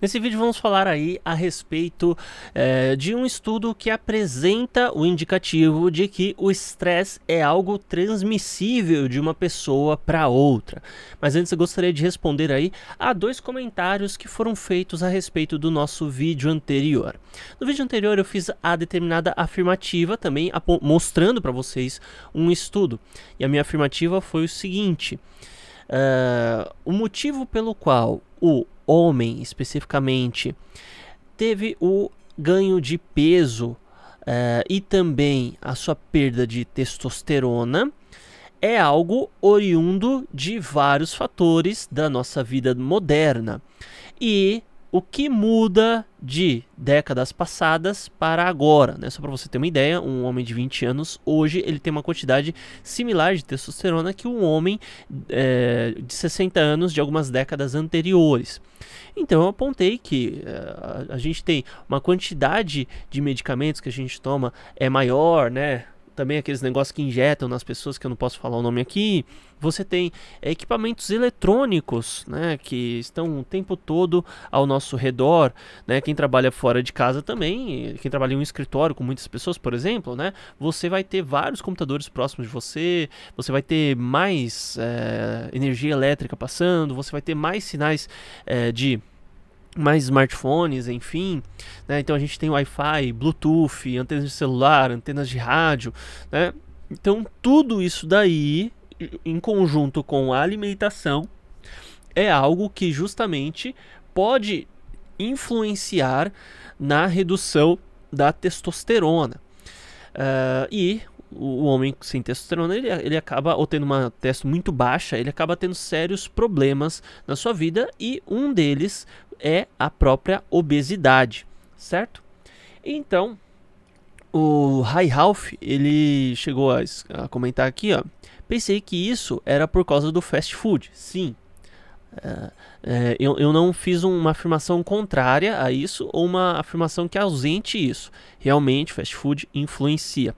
Nesse vídeo vamos falar aí a respeito é, de um estudo que apresenta o indicativo de que o estresse é algo transmissível de uma pessoa para outra. Mas antes eu gostaria de responder aí a dois comentários que foram feitos a respeito do nosso vídeo anterior. No vídeo anterior eu fiz a determinada afirmativa também mostrando para vocês um estudo. E a minha afirmativa foi o seguinte. Uh, o motivo pelo qual o homem especificamente teve o ganho de peso uh, e também a sua perda de testosterona é algo oriundo de vários fatores da nossa vida moderna e o que muda de décadas passadas para agora? Né? Só para você ter uma ideia, um homem de 20 anos hoje ele tem uma quantidade similar de testosterona que um homem é, de 60 anos de algumas décadas anteriores. Então eu apontei que é, a, a gente tem uma quantidade de medicamentos que a gente toma é maior, né? também aqueles negócios que injetam nas pessoas que eu não posso falar o nome aqui. Você tem é, equipamentos eletrônicos, né, que estão o tempo todo ao nosso redor, né? Quem trabalha fora de casa também, quem trabalha em um escritório com muitas pessoas, por exemplo, né, você vai ter vários computadores próximos de você, você vai ter mais é, energia elétrica passando, você vai ter mais sinais é, de mais smartphones, enfim. Né? Então a gente tem Wi-Fi, Bluetooth, antenas de celular, antenas de rádio. Né? Então tudo isso daí, em conjunto com a alimentação, é algo que justamente pode influenciar na redução da testosterona. Uh, e o homem sem testosterona, ele, ele acaba, ou tendo uma testo muito baixa, ele acaba tendo sérios problemas na sua vida e um deles é a própria obesidade, certo? Então, o High Ralph, ele chegou a, a, comentar aqui, ó. Pensei que isso era por causa do fast food. Sim. É, é, eu, eu não fiz uma afirmação contrária a isso ou uma afirmação que ausente isso. Realmente, fast food influencia.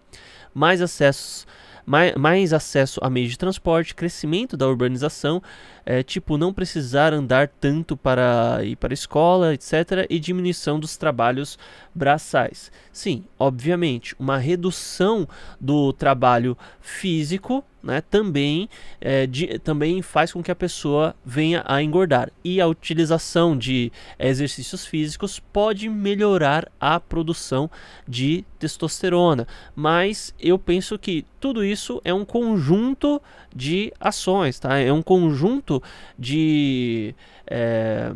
Mais acessos, mais, mais acesso a meios de transporte, crescimento da urbanização, é, tipo não precisar andar tanto para ir para a escola, etc., e diminuição dos trabalhos braçais. Sim, obviamente, uma redução do trabalho físico né, também, é, de, também faz com que a pessoa venha a engordar. E a utilização de exercícios físicos pode melhorar a produção de testosterona. Mas eu penso que tudo isso é um conjunto de ações, tá? É um conjunto de. É,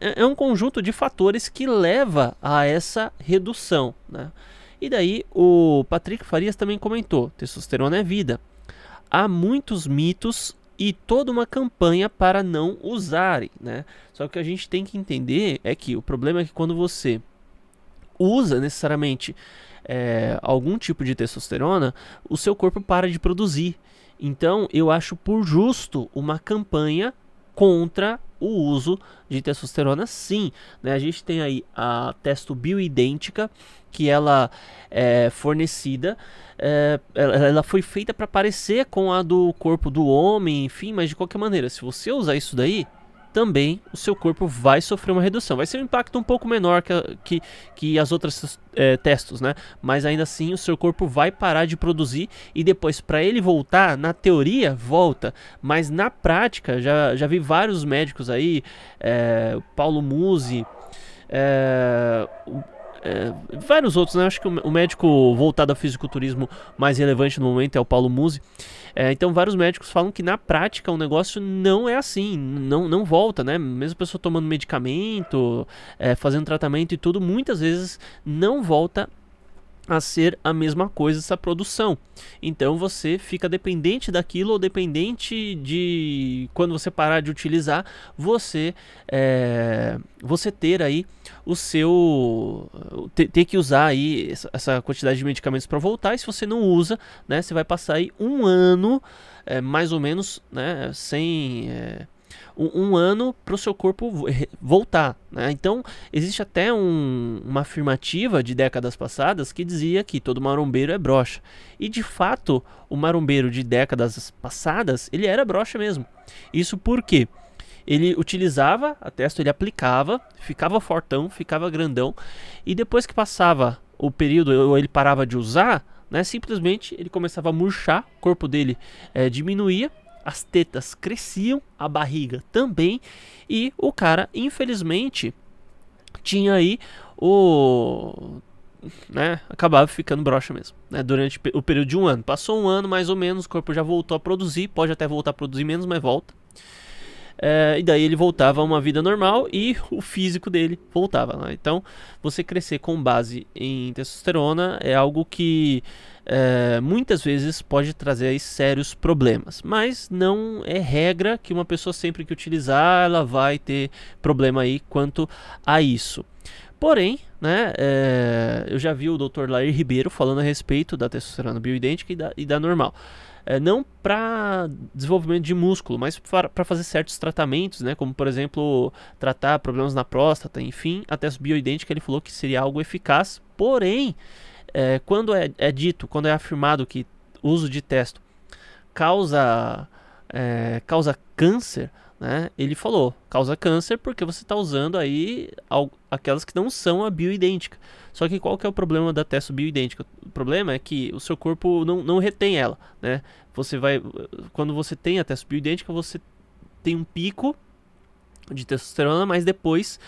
é, é um conjunto de fatores que leva a essa redução. Né? E daí o Patrick Farias também comentou: testosterona é vida. Há muitos mitos e toda uma campanha para não usarem, né? Só que a gente tem que entender é que o problema é que quando você usa necessariamente é, algum tipo de testosterona, o seu corpo para de produzir. Então, eu acho por justo uma campanha contra o uso de testosterona, sim. Né? A gente tem aí a testo bioidêntica, que ela é fornecida, é, ela foi feita para parecer com a do corpo do homem, enfim, mas de qualquer maneira, se você usar isso daí, também o seu corpo vai sofrer uma redução. Vai ser um impacto um pouco menor que, que, que as outras é, né? Mas ainda assim o seu corpo vai parar de produzir e depois para ele voltar, na teoria volta, mas na prática já, já vi vários médicos aí, é, Paulo Musi, é, é, vários outros, né? Acho que o, médico voltado ao fisiculturismo mais relevante no momento é o Paulo Musi. É, então, vários médicos falam que na prática o negócio não é assim, não, não volta, né? Mesmo a pessoa tomando medicamento, é, fazendo tratamento e tudo, muitas vezes não volta a ser a mesma coisa essa produção. Então você fica dependente daquilo ou dependente de quando você parar de utilizar, você é, você ter aí o seu ter, ter que usar aí essa quantidade de medicamentos para voltar. E se você não usa, né, você vai passar aí um ano é, mais ou menos, né, sem é, um, um ano para o seu corpo voltar. Né? Então, existe até um, uma afirmativa de décadas passadas que dizia que todo marombeiro é brocha. E de fato, o marombeiro de décadas passadas, ele era brocha mesmo. Isso porque ele utilizava a testa, ele aplicava, ficava fortão, ficava grandão, e depois que passava o período ou ele parava de usar, né, simplesmente ele começava a murchar, o corpo dele é, diminuía as tetas cresciam, a barriga também, e o cara, infelizmente, tinha aí o. Né, acabava ficando broxa mesmo né, durante o período de um ano. Passou um ano mais ou menos, o corpo já voltou a produzir, pode até voltar a produzir menos, mas volta. É, e daí ele voltava a uma vida normal e o físico dele voltava. Né? Então, você crescer com base em testosterona é algo que é, muitas vezes pode trazer sérios problemas, mas não é regra que uma pessoa sempre que utilizar ela vai ter problema aí quanto a isso. Porém, né? É, eu já vi o Dr. Lair Ribeiro falando a respeito da testosterona bioidêntica e da, e da normal. É, não para desenvolvimento de músculo, mas para fazer certos tratamentos, né? Como, por exemplo, tratar problemas na próstata, enfim. A testosterona bioidêntica ele falou que seria algo eficaz, porém, é, quando é, é, dito, quando é afirmado que o uso de testo causa, é, causa câncer, né? Ele falou, causa câncer porque você está usando aí aquelas que não são a bioidêntica. Só que qual que é o problema da teste bioidêntica? O problema é que o seu corpo não, não retém ela, né? Você vai, quando você tem a teste bioidêntica, você tem um pico de testosterona, mas depois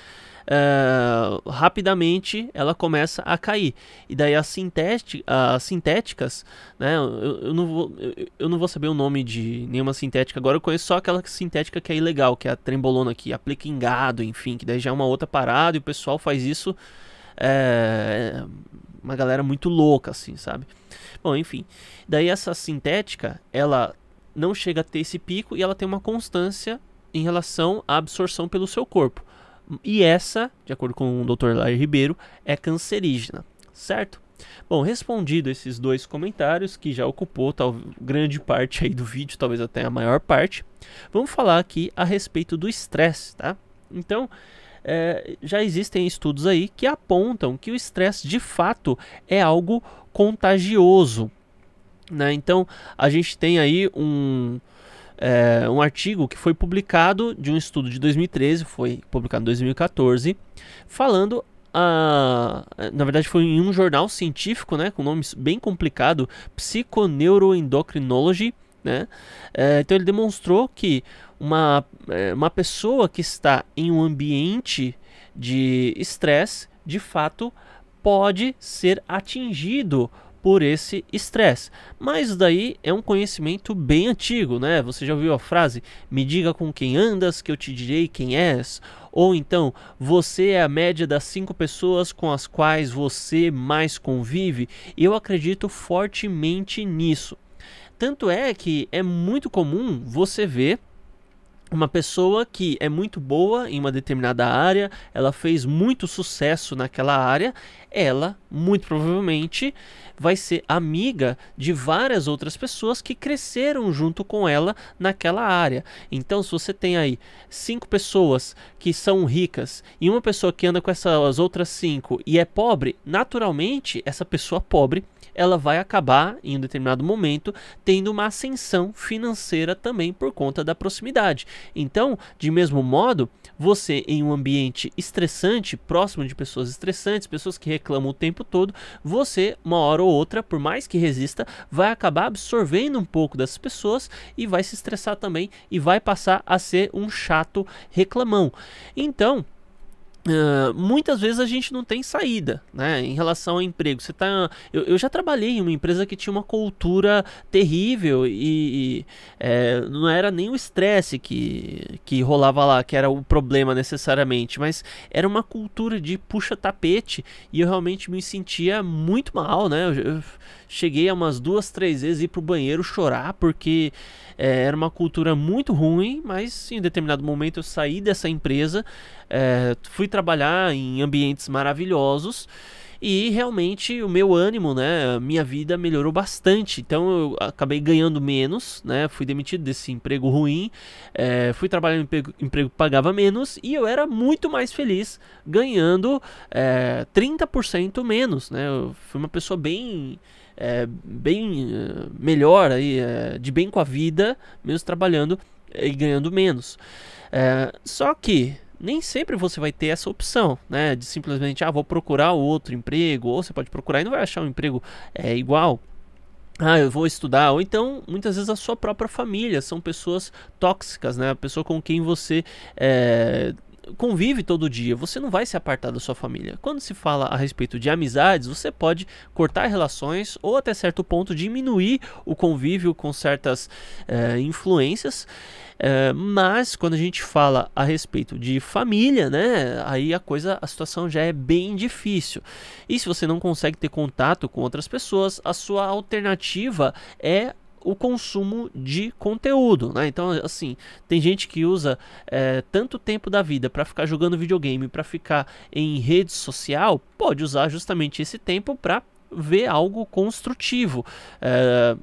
ah, rapidamente ela começa a cair. E daí as, as sintéticas, né? Eu, eu não vou, eu, eu, não vou saber o nome de nenhuma sintética agora, eu conheço só aquela sintética que é ilegal, que é a trembolona que aplica em gado, enfim, que daí já é uma outra parada e o pessoal faz isso. É, uma galera muito louca, assim, sabe? Bom, enfim. Daí essa sintética, ela não chega a ter esse pico e ela tem uma constância em relação à absorção pelo seu corpo. E essa, de acordo com o Dr. Lair Ribeiro, é cancerígena, certo? Bom, respondido esses dois comentários, que já ocupou tal, grande parte aí do vídeo, talvez até a maior parte, vamos falar aqui a respeito do estresse, tá? Então, é, já existem estudos aí que apontam que o estresse de fato é algo contagioso. Né? Então, a gente tem aí um, é, um artigo que foi publicado de um estudo de 2013, foi publicado em 2014, falando a, ah, na verdade foi em um jornal científico, né, com nome bem complicado, psiconeuroendocrinology né? É, então ele demonstrou que uma, é, uma pessoa que está em um ambiente de estresse, de fato, pode ser atingido por esse estresse. Mas daí é um conhecimento bem antigo, né? Você já ouviu a frase: "Me diga com quem andas que eu te direi quem és", ou então: "Você é a média das cinco pessoas com as quais você mais convive". Eu acredito fortemente nisso. Tanto é que é muito comum você ver uma pessoa que é muito boa em uma determinada área, ela fez muito sucesso naquela área, ela muito provavelmente vai ser amiga de várias outras pessoas que cresceram junto com ela naquela área. Então, se você tem aí cinco pessoas que são ricas e uma pessoa que anda com essas outras cinco e é pobre, naturalmente essa pessoa pobre ela vai acabar, em um determinado momento, tendo uma ascensão financeira também por conta da proximidade. Então, de mesmo modo, você em um ambiente estressante, próximo de pessoas estressantes, pessoas que reclamam o tempo todo, você, uma hora ou outra, por mais que resista, vai acabar absorvendo um pouco dessas pessoas e vai se estressar também e vai passar a ser um chato reclamão. Então, Uh, muitas vezes a gente não tem saída, né? Em relação ao emprego, você tá. Eu, eu já trabalhei em uma empresa que tinha uma cultura terrível e, e é, não era nem o estresse que, que rolava lá, que era o problema necessariamente, mas era uma cultura de puxa tapete e eu realmente me sentia muito mal, né? Eu, eu cheguei a umas duas, três vezes ir pro banheiro chorar porque é, era uma cultura muito ruim, mas em determinado momento eu saí dessa empresa, é, fui trabalhar em ambientes maravilhosos e realmente o meu ânimo, né, minha vida melhorou bastante. Então eu acabei ganhando menos, né, fui demitido desse emprego ruim, é, fui trabalhar em emprego, emprego que pagava menos e eu era muito mais feliz ganhando é, 30% menos, né. Eu fui uma pessoa bem é, bem é, melhor aí, é, de bem com a vida, mesmo trabalhando é, e ganhando menos. É, só que nem sempre você vai ter essa opção, né? De simplesmente, ah, vou procurar outro emprego, ou você pode procurar e não vai achar um emprego é, igual. Ah, eu vou estudar. Ou então, muitas vezes, a sua própria família são pessoas tóxicas, né? A pessoa com quem você é, convive todo dia, você não vai se apartar da sua família. Quando se fala a respeito de amizades, você pode cortar relações ou até certo ponto diminuir o convívio com certas é, influências. É, mas quando a gente fala a respeito de família, né, aí a coisa, a situação já é bem difícil. E se você não consegue ter contato com outras pessoas, a sua alternativa é o consumo de conteúdo, né? Então, assim, tem gente que usa é, tanto tempo da vida para ficar jogando videogame, para ficar em rede social, pode usar justamente esse tempo para ver algo construtivo. É,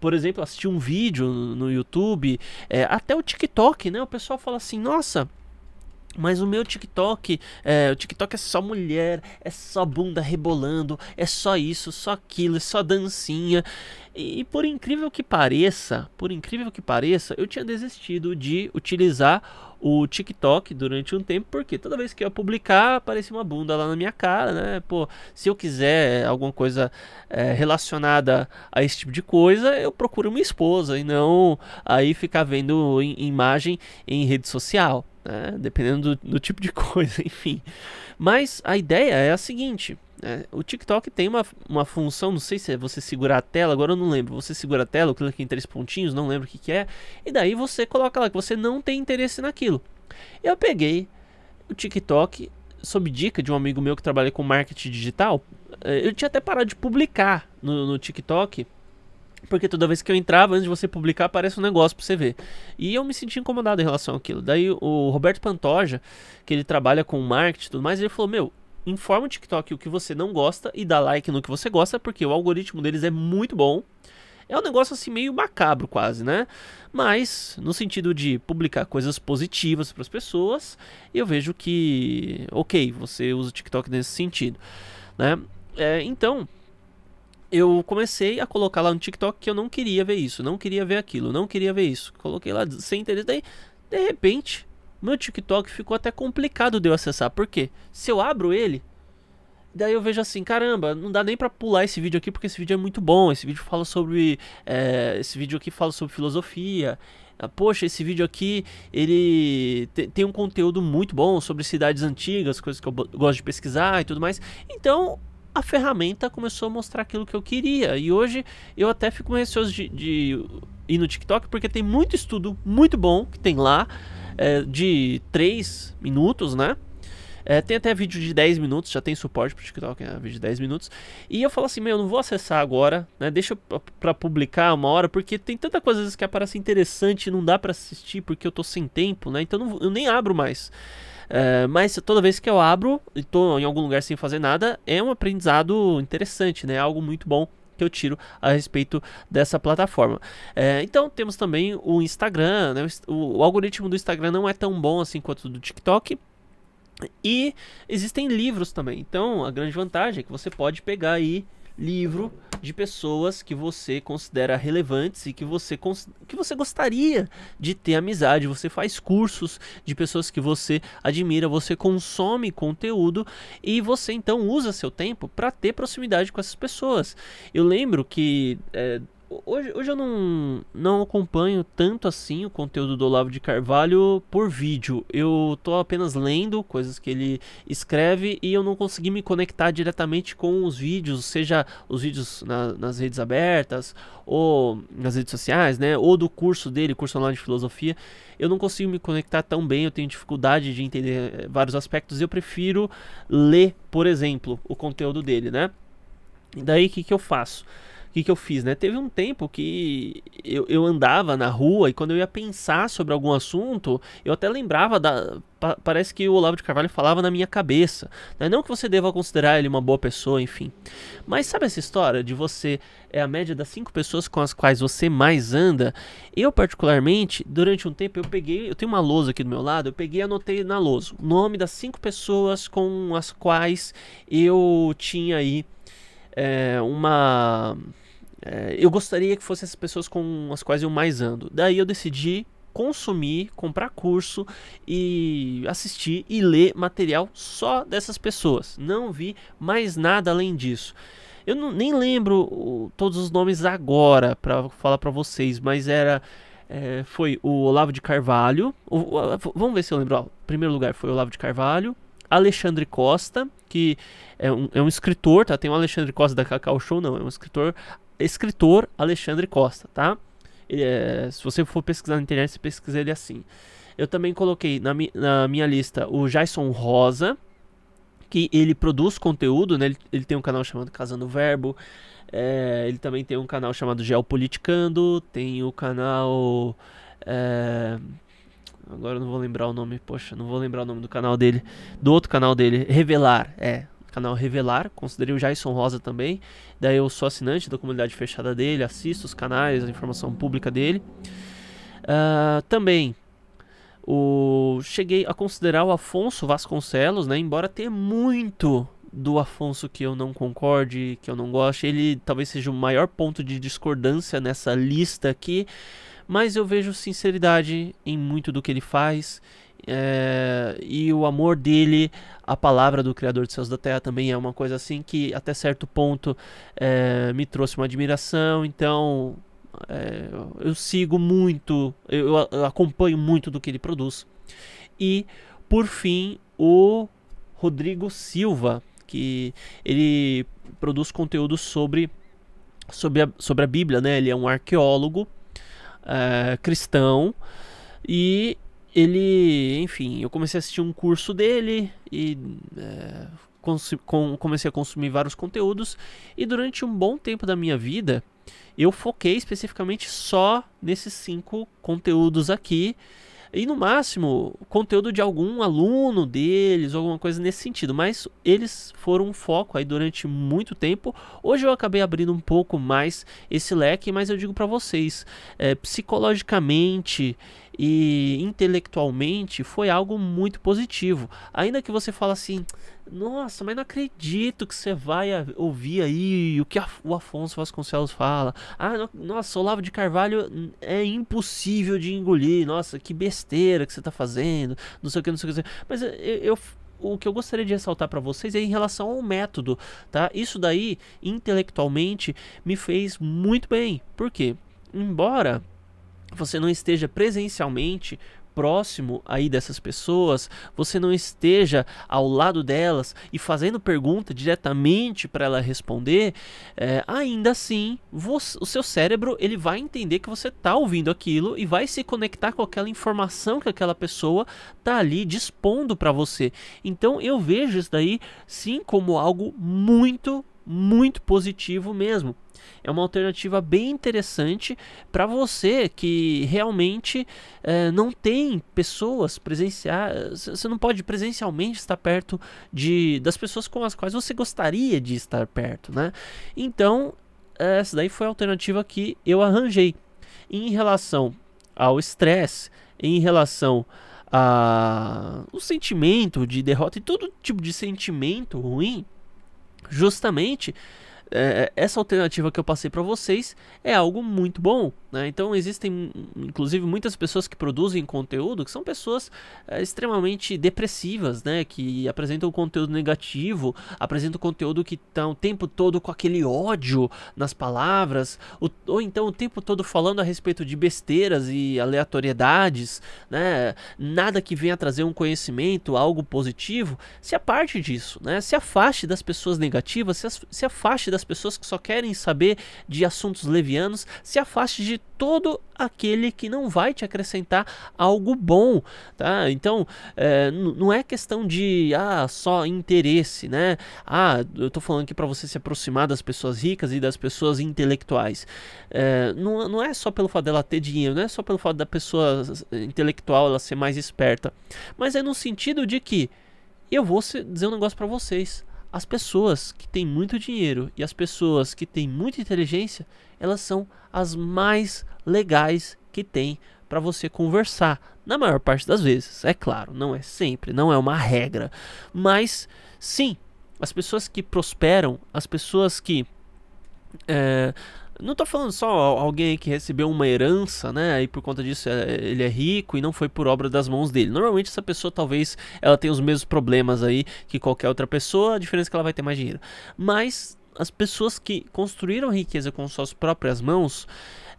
por exemplo, assistir um vídeo no YouTube, é, até o TikTok, né? O pessoal fala assim, nossa, mas o meu TikTok, é, o TikTok é só mulher, é só bunda rebolando, é só isso, só aquilo, é só dancinha. E, por incrível que pareça, por incrível que pareça, eu tinha desistido de utilizar o TikTok durante um tempo, porque toda vez que eu ia publicar, aparecia uma bunda lá na minha cara, né? Pô, se eu quiser alguma coisa é, relacionada a esse tipo de coisa, eu procuro uma esposa e não aí ficar vendo em, imagem em rede social, né? Dependendo do, do tipo de coisa, enfim. Mas a ideia é a seguinte. É, o TikTok tem uma, uma função, não sei se é você segurar a tela, agora eu não lembro. Você segura a tela, clica em três pontinhos, não lembro o que, que é. E daí você coloca lá que você não tem interesse naquilo. Eu peguei o TikTok sob dica de um amigo meu que trabalha com marketing digital. É, eu tinha até parado de publicar no, no TikTok. Porque toda vez que eu entrava, antes de você publicar, aparece um negócio pra você ver. E eu me senti incomodado em relação àquilo. Daí o Roberto Pantoja, que ele trabalha com marketing e tudo mais, ele falou: Meu, informa o TikTok o que você não gosta e dá like no que você gosta, porque o algoritmo deles é muito bom. É um negócio assim meio macabro quase, né? Mas no sentido de publicar coisas positivas para as pessoas, eu vejo que, ok, você usa o TikTok nesse sentido, né? É, então eu comecei a colocar lá no TikTok que eu não queria ver isso, não queria ver aquilo, não queria ver isso. Coloquei lá sem interesse, daí de repente meu TikTok ficou até complicado de eu acessar. Por quê? Se eu abro ele, daí eu vejo assim, caramba, não dá nem para pular esse vídeo aqui porque esse vídeo é muito bom. Esse vídeo fala sobre, é, esse vídeo aqui fala sobre filosofia. Ah, poxa, esse vídeo aqui ele tem um conteúdo muito bom sobre cidades antigas, coisas que eu gosto de pesquisar e tudo mais. Então a ferramenta começou a mostrar aquilo que eu queria. E hoje eu até fico receoso de, de ir no TikTok porque tem muito estudo muito bom que tem lá é, de 3 minutos, né? É, tem até vídeo de 10 minutos, já tem suporte pro TikTok, é Vídeo de 10 minutos. E eu falo assim, meu, eu não vou acessar agora, né? Deixa para publicar uma hora, porque tem tanta coisa que aparece interessante e não dá para assistir porque eu tô sem tempo, né? Então não, eu nem abro mais. É, mas toda vez que eu abro e tô em algum lugar sem fazer nada, é um aprendizado interessante, né? Algo muito bom que eu tiro a respeito dessa plataforma. É, então temos também o Instagram, né? o, o algoritmo do Instagram não é tão bom assim quanto o do TikTok. E existem livros também. Então, a grande vantagem é que você pode pegar aí livro de pessoas que você considera relevantes e que você, que você gostaria de ter amizade. Você faz cursos de pessoas que você admira, você consome conteúdo e você então usa seu tempo para ter proximidade com essas pessoas. Eu lembro que é, Hoje, hoje eu não, não acompanho tanto assim o conteúdo do Olavo de Carvalho por vídeo. Eu tô apenas lendo coisas que ele escreve e eu não consegui me conectar diretamente com os vídeos, seja os vídeos na, nas redes abertas ou nas redes sociais, né? Ou do curso dele, curso online de filosofia. Eu não consigo me conectar tão bem, eu tenho dificuldade de entender eh, vários aspectos. Eu prefiro ler, por exemplo, o conteúdo dele, né? E daí o que, que eu faço? O que, que eu fiz, né? Teve um tempo que eu, eu andava na rua e quando eu ia pensar sobre algum assunto, eu até lembrava da. Pa, parece que o Olavo de Carvalho falava na minha cabeça. Né? Não que você deva considerar ele uma boa pessoa, enfim. Mas sabe essa história de você é a média das cinco pessoas com as quais você mais anda? Eu, particularmente, durante um tempo, eu peguei. Eu tenho uma lousa aqui do meu lado, eu peguei e anotei na lousa o nome das cinco pessoas com as quais eu tinha aí é, uma. É, eu gostaria que fossem as pessoas com as quais eu mais ando. Daí eu decidi consumir, comprar curso e assistir e ler material só dessas pessoas. Não vi mais nada além disso. Eu não, nem lembro todos os nomes agora para falar para vocês, mas era é, foi o Olavo de Carvalho. O, o, vamos ver se eu lembro. Ó, primeiro lugar foi o Olavo de Carvalho. Alexandre Costa, que é um, é um escritor, tá? Tem o Alexandre Costa da Cacau Show, não, é um escritor, escritor Alexandre Costa, tá? É, se você for pesquisar na internet, você pesquisa ele assim. Eu também coloquei na, mi na minha lista o Jason Rosa, que ele produz conteúdo, né? Ele, ele tem um canal chamado Casando Verbo, é, ele também tem um canal chamado Geopoliticando, tem o canal. É, Agora não vou lembrar o nome, poxa, não vou lembrar o nome do canal dele, do outro canal dele, Revelar, é, canal Revelar, considerei o Jason Rosa também, daí eu sou assinante da comunidade fechada dele, assisto os canais, a informação pública dele. Uh, também o, cheguei a considerar o Afonso Vasconcelos, né, embora tenha muito do Afonso que eu não concorde, que eu não goste, ele talvez seja o maior ponto de discordância nessa lista aqui, mas eu vejo sinceridade em muito do que ele faz. É, e o amor dele, a palavra do Criador dos céus da terra também é uma coisa assim que até certo ponto é, me trouxe uma admiração. Então é, eu sigo muito, eu, eu acompanho muito do que ele produz. E por fim, o Rodrigo Silva, que ele produz conteúdo sobre sobre a, sobre a Bíblia, né? Ele é um arqueólogo eh, cristão e ele, enfim, eu comecei a assistir um curso dele e eh, com, comecei a consumir vários conteúdos e durante um bom tempo da minha vida eu foquei especificamente só nesses cinco conteúdos aqui e no máximo, conteúdo de algum aluno deles, alguma coisa nesse sentido. Mas eles foram um foco aí durante muito tempo. Hoje eu acabei abrindo um pouco mais esse leque, mas eu digo para vocês, é, psicologicamente e intelectualmente foi algo muito positivo. Ainda que você fale assim, nossa, mas não acredito que você vai ouvir aí o que o Afonso Vasconcelos fala. Ah, nossa, nossa, Olavo de Carvalho é impossível de engolir. Nossa, que besteira que você está fazendo. Não sei o que, não sei o que. Mas eh, eu, eu o que eu gostaria de ressaltar para vocês é em relação ao método, tá? Isso daí, intelectualmente, me fez muito bem. Por quê? Embora você não esteja presencialmente próximo aí dessas pessoas, você não esteja ao lado delas e fazendo pergunta diretamente para ela responder, é, ainda assim você, o seu cérebro ele vai entender que você está ouvindo aquilo e vai se conectar com aquela informação que aquela pessoa está ali dispondo para você. Então eu vejo isso daí sim como algo muito muito positivo mesmo. É uma alternativa bem interessante para você que realmente é, não tem pessoas presenciais. Você não pode presencialmente estar perto de, das pessoas com as quais você gostaria de estar perto, né? Então, essa daí foi a alternativa que eu arranjei. Em relação ao estresse, em relação a sentimento de derrota e todo tipo de sentimento ruim, justamente é, é, essa alternativa que eu passei para vocês é algo muito bom, né? Então existem, inclusive, muitas pessoas que produzem conteúdo que são pessoas é, extremamente depressivas, né? que apresentam conteúdo negativo, apresentam conteúdo que está o tempo todo com aquele ódio nas palavras, ou, ou, então o tempo todo falando a respeito de besteiras e aleatoriedades, né? nada que venha trazer um conhecimento, algo positivo. Se aparte disso, né? se afaste das pessoas negativas, se, se afaste das pessoas que só querem saber de assuntos levianos, se afaste de todo aquele que não vai te acrescentar algo bom, tá? Então, é, não é questão de ah, só interesse, né? Ah, eu tô falando aqui para você se aproximar das pessoas ricas e das pessoas intelectuais. É, não, não é só pelo fato dela ter dinheiro, não é só pelo fato da pessoa intelectual ela ser mais esperta, mas é no sentido de que eu vou dizer um negócio para vocês. As pessoas que têm muito dinheiro e as pessoas que têm muita inteligência, elas são as mais legais que tem para você conversar. Na maior parte das vezes, é claro, não é sempre, não é uma regra. Mas sim, as pessoas que prosperam, as pessoas que é, não estou falando só alguém que recebeu uma herança, né? E por conta disso é, ele é rico e não foi por obra das mãos dele. Normalmente essa pessoa talvez ela tenha os mesmos problemas aí que qualquer outra pessoa, a diferença é que ela vai ter mais dinheiro. Mas as pessoas que construíram riqueza com suas próprias mãos,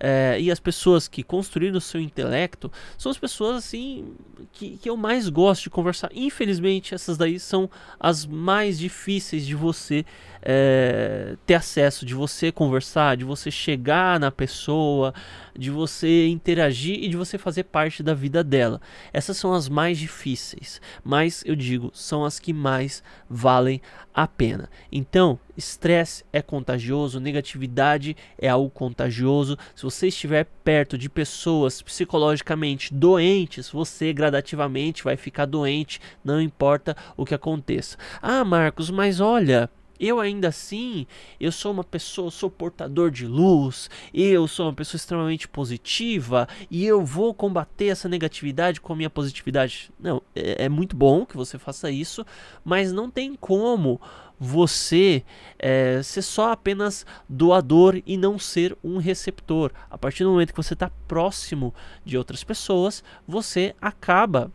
é, e as pessoas que construíram o seu intelecto são as pessoas assim que, que eu mais gosto de conversar. Infelizmente, essas daí são as mais difíceis de você é, ter acesso, de você conversar, de você chegar na pessoa de você interagir e de você fazer parte da vida dela. Essas são as mais difíceis, mas eu digo, são as que mais valem a pena. Então, estresse é contagioso, negatividade é algo contagioso. Se você estiver perto de pessoas psicologicamente doentes, você gradativamente vai ficar doente, não importa o que aconteça. Ah, Marcos, mas olha, eu ainda assim, eu sou uma pessoa, sou portador de luz, eu sou uma pessoa extremamente positiva e eu vou combater essa negatividade com a minha positividade. Não, é, é muito bom que você faça isso, mas não tem como você é, ser só apenas doador e não ser um receptor. A partir do momento que você está próximo de outras pessoas, você acaba.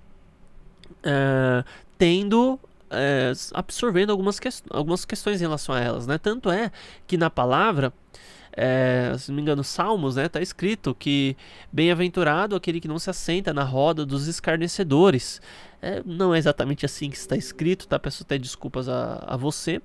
É, tendo é, absorvendo algumas, que, algumas questões em relação a elas, né? Tanto é que na palavra, é, se não me engano, Salmos, né? Tá escrito que bem-aventurado aquele que não se assenta na roda dos escarnecedores. É, não é exatamente assim que está escrito, tá? Peço até desculpas a, a você.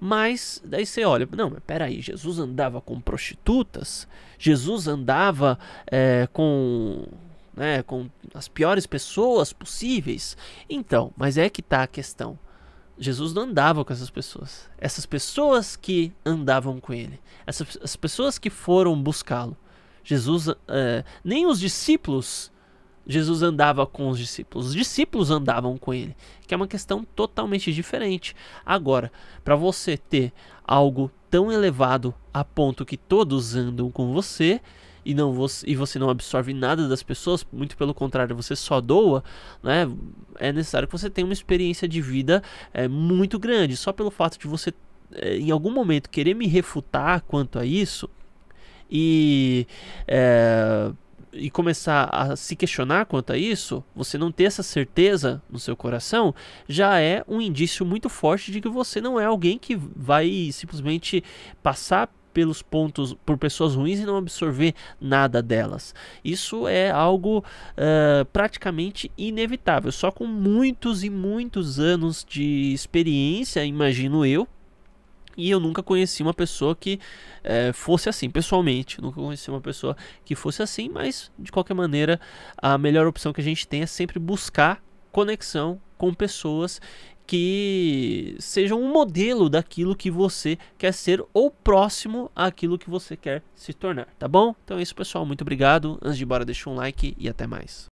Mas daí você olha, não, mas peraí, Jesus andava com prostitutas, Jesus andava é, com né, com as piores pessoas possíveis. Então, mas é que está a questão. Jesus não andava com essas pessoas. Essas pessoas que andavam com ele, essas as pessoas que foram buscá-lo. Jesus, é, nem os discípulos, Jesus andava com os discípulos. Os discípulos andavam com ele, que é uma questão totalmente diferente. Agora, para você ter algo tão elevado a ponto que todos andam com você, e, não você, e você não absorve nada das pessoas, muito pelo contrário, você só doa, né? É necessário que você tenha uma experiência de vida é, muito grande. Só pelo fato de você, é, em algum momento, querer me refutar quanto a isso e. É, e começar a se questionar quanto a isso, você não ter essa certeza no seu coração, já é um indício muito forte de que você não é alguém que vai simplesmente passar pelos pontos por pessoas ruins e não absorver nada delas. Isso é algo uh, praticamente inevitável. Só com muitos e muitos anos de experiência, imagino eu, e eu nunca conheci uma pessoa que eh, fosse assim, pessoalmente. Nunca conheci uma pessoa que fosse assim, mas de qualquer maneira, a melhor opção que a gente tem é sempre buscar conexão com pessoas que sejam um modelo daquilo que você quer ser ou próximo àquilo que você quer se tornar, tá bom? Então é isso, pessoal. Muito obrigado. Antes de ir embora, deixa um like e até mais.